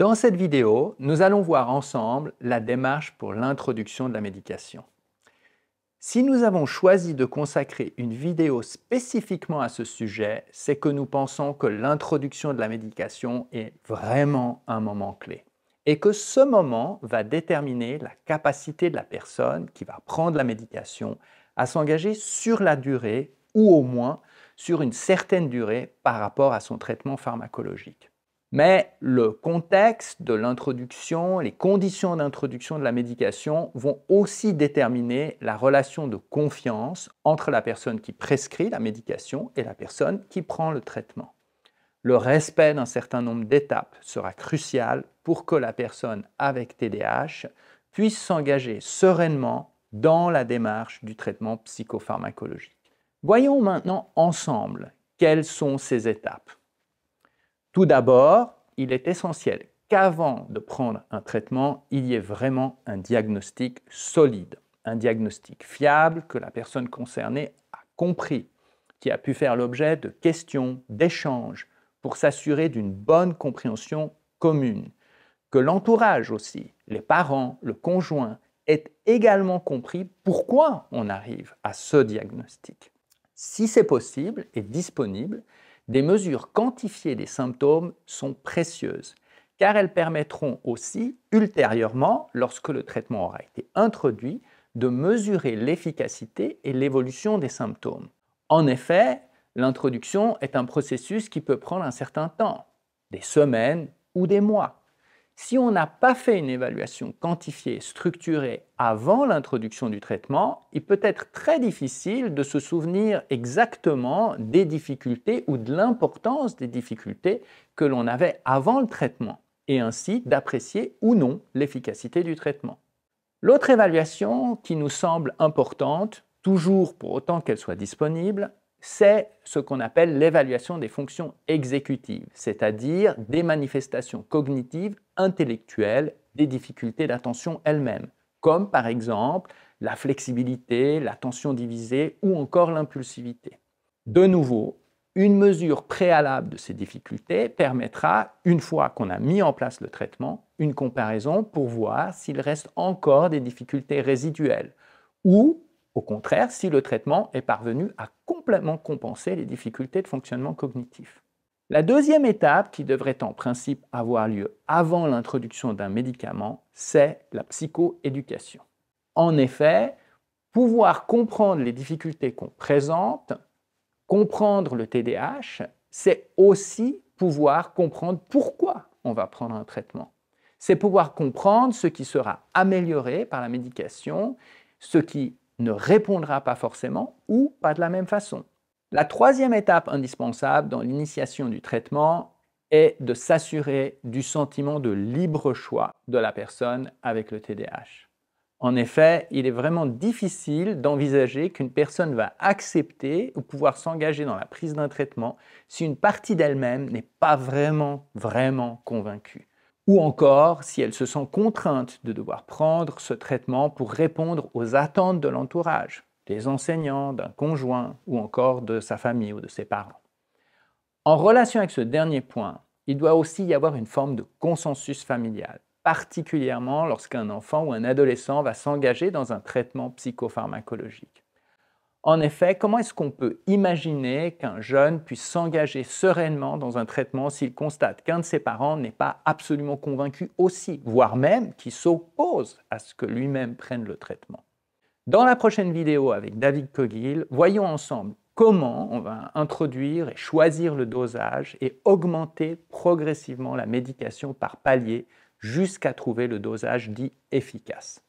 Dans cette vidéo, nous allons voir ensemble la démarche pour l'introduction de la médication. Si nous avons choisi de consacrer une vidéo spécifiquement à ce sujet, c'est que nous pensons que l'introduction de la médication est vraiment un moment clé et que ce moment va déterminer la capacité de la personne qui va prendre la médication à s'engager sur la durée ou au moins sur une certaine durée par rapport à son traitement pharmacologique. Mais le contexte de l'introduction, les conditions d'introduction de la médication vont aussi déterminer la relation de confiance entre la personne qui prescrit la médication et la personne qui prend le traitement. Le respect d'un certain nombre d'étapes sera crucial pour que la personne avec TDAH puisse s'engager sereinement dans la démarche du traitement psychopharmacologique. Voyons maintenant ensemble quelles sont ces étapes. Tout d'abord, il est essentiel qu'avant de prendre un traitement, il y ait vraiment un diagnostic solide, un diagnostic fiable que la personne concernée a compris, qui a pu faire l'objet de questions, d'échanges, pour s'assurer d'une bonne compréhension commune, que l'entourage aussi, les parents, le conjoint, aient également compris pourquoi on arrive à ce diagnostic. Si c'est possible et disponible, des mesures quantifiées des symptômes sont précieuses car elles permettront aussi, ultérieurement, lorsque le traitement aura été introduit, de mesurer l'efficacité et l'évolution des symptômes. En effet, l'introduction est un processus qui peut prendre un certain temps, des semaines ou des mois. Si on n'a pas fait une évaluation quantifiée, structurée avant l'introduction du traitement, il peut être très difficile de se souvenir exactement des difficultés ou de l'importance des difficultés que l'on avait avant le traitement et ainsi d'apprécier ou non l'efficacité du traitement. L'autre évaluation qui nous semble importante, toujours pour autant qu'elle soit disponible, c'est ce qu'on appelle l'évaluation des fonctions exécutives, c'est-à-dire des manifestations cognitives, intellectuelles, des difficultés d'attention elles-mêmes, comme par exemple la flexibilité, l'attention divisée ou encore l'impulsivité. De nouveau, une mesure préalable de ces difficultés permettra, une fois qu'on a mis en place le traitement, une comparaison pour voir s'il reste encore des difficultés résiduelles ou au contraire, si le traitement est parvenu à complètement compenser les difficultés de fonctionnement cognitif. La deuxième étape, qui devrait en principe avoir lieu avant l'introduction d'un médicament, c'est la psychoéducation. En effet, pouvoir comprendre les difficultés qu'on présente, comprendre le TDAH, c'est aussi pouvoir comprendre pourquoi on va prendre un traitement. C'est pouvoir comprendre ce qui sera amélioré par la médication, ce qui ne répondra pas forcément ou pas de la même façon. La troisième étape indispensable dans l'initiation du traitement est de s'assurer du sentiment de libre choix de la personne avec le TDAH. En effet, il est vraiment difficile d'envisager qu'une personne va accepter ou pouvoir s'engager dans la prise d'un traitement si une partie d'elle-même n'est pas vraiment, vraiment convaincue ou encore si elle se sent contrainte de devoir prendre ce traitement pour répondre aux attentes de l'entourage, des enseignants, d'un conjoint ou encore de sa famille ou de ses parents. En relation avec ce dernier point, il doit aussi y avoir une forme de consensus familial, particulièrement lorsqu'un enfant ou un adolescent va s'engager dans un traitement psychopharmacologique. En effet, comment est-ce qu'on peut imaginer qu'un jeune puisse s'engager sereinement dans un traitement s'il constate qu'un de ses parents n'est pas absolument convaincu aussi, voire même qu'il s'oppose à ce que lui-même prenne le traitement Dans la prochaine vidéo avec David Cogil, voyons ensemble comment on va introduire et choisir le dosage et augmenter progressivement la médication par palier jusqu'à trouver le dosage dit efficace.